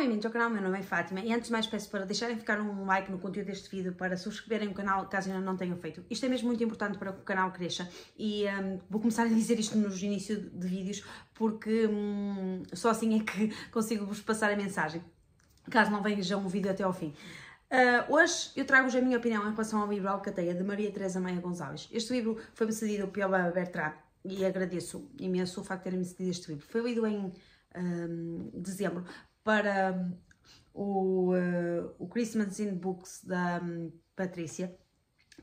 Bem-vindos ao canal, meu nome é Fátima e antes de mais peço para deixarem ficar um like no conteúdo deste vídeo, para subscreverem o canal caso ainda não tenham feito. Isto é mesmo muito importante para que o canal cresça e um, vou começar a dizer isto nos inícios de vídeos porque um, só assim é que consigo vos passar a mensagem, caso não vejam o vídeo até ao fim. Uh, hoje eu trago-vos a minha opinião em relação ao livro Alcateia de Maria Teresa Maia Gonçalves. Este livro foi-me cedido pelo pela Bertrand e agradeço imenso o facto de terem-me cedido este livro. Foi lido em um, dezembro para hum, o, uh, o Christmas in Books da um, Patrícia,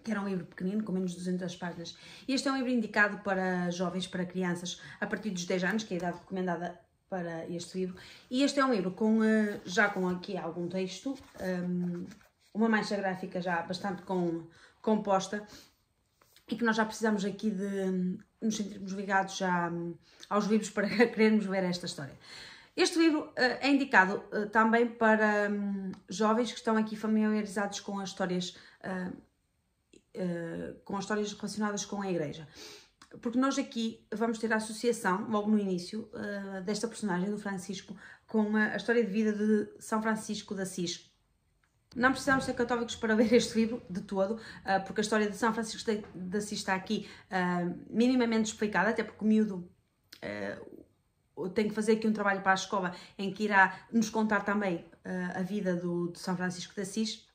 que era um livro pequenino, com menos de 200 páginas. Este é um livro indicado para jovens, para crianças, a partir dos 10 anos, que é a idade recomendada para este livro. E este é um livro com, uh, já com aqui algum texto, um, uma mancha gráfica já bastante com, composta, e que nós já precisamos aqui de hum, nos sentirmos ligados já hum, aos livros para querermos ver esta história. Este livro uh, é indicado uh, também para um, jovens que estão aqui familiarizados com as histórias eh, com as histórias relacionadas com a Igreja. Porque nós aqui vamos ter a associação, logo no início, desta personagem do Francisco com a, a história de vida de São Francisco de Assis, não precisamos ser católicos para ler este livro de todo, porque a história de São Francisco de Assis está aqui minimamente explicada, até porque o miúdo, tenho que fazer aqui um trabalho para a escola em que irá nos contar também uh, a vida do, de São Francisco de Assis.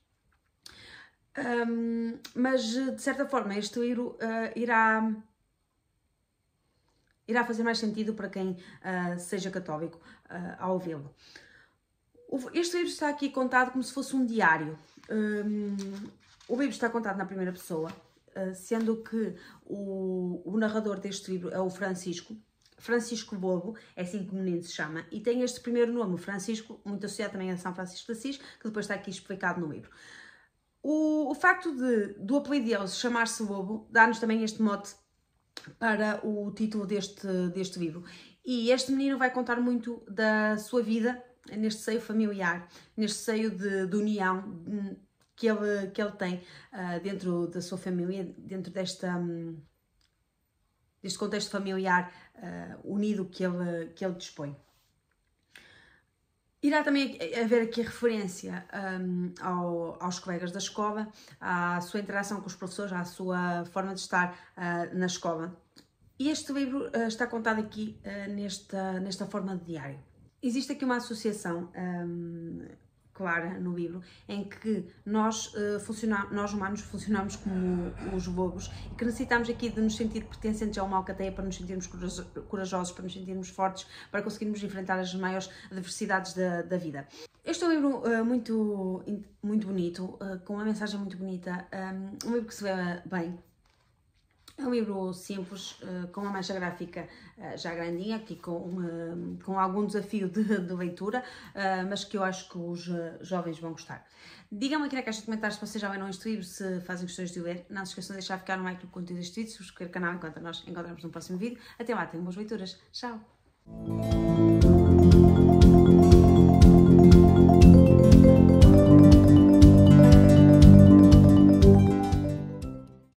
Um, mas, de certa forma, este livro uh, eh, irá, irá fazer mais sentido para quem uh, seja católico ao ouvi-lo. Este livro está aqui contado como se fosse um diário. Um, o livro está contado na primeira pessoa, sendo que o, o narrador deste livro é o Francisco, Francisco Bobo, é assim que o menino se chama, e tem este primeiro nome, Francisco, muito associado também a São Francisco de Assis, que depois está aqui explicado no livro. O, o facto de, do apelido dele chamar-se Bobo dá-nos também este mote para o título deste, deste livro. E este menino vai contar muito da sua vida neste seio familiar, neste seio de, de união hum, que ele, que ele tem uh, dentro da sua família, dentro desta. Um, deste contexto familiar uh, unido que ele, que ele dispõe. Irá também eh, haver aqui referência um, ehm, ao, aos colegas da escola, à sua interação com os professores, à sua forma de estar uh, na escola. E este livro uh, está contado aqui nesta, nesta forma de diário. Existe aqui uma associação um, ehm, clara no livro, em que nós, uh, nós humanos funcionamos como os bobos e que necessitamos aqui de nos sentir pertencentes a uma alcateia para nos sentirmos corajosos, para nos sentirmos fortes, para conseguirmos enfrentar as maiores adversidades da, da vida. Este é um livro uh, muito, muito bonito, uh, com uma mensagem muito bonita, um, um livro que se vê bem, é um livro simples, eh, com uma mancha gráfica eh, já grandinha, aqui com, com algum desafio de, de, leitura, eh, mas que eu acho que os jovens vão gostar. Digam-me aqui na caixa de comentários se vocês já leram este livro, se fazem questões de ler. Não se esqueçam de deixar ficar no like o conteúdo deste vídeo, subscrever o canal enquanto nós encontramos no próximo vídeo. Até lá, tenham boas leituras. Tchau!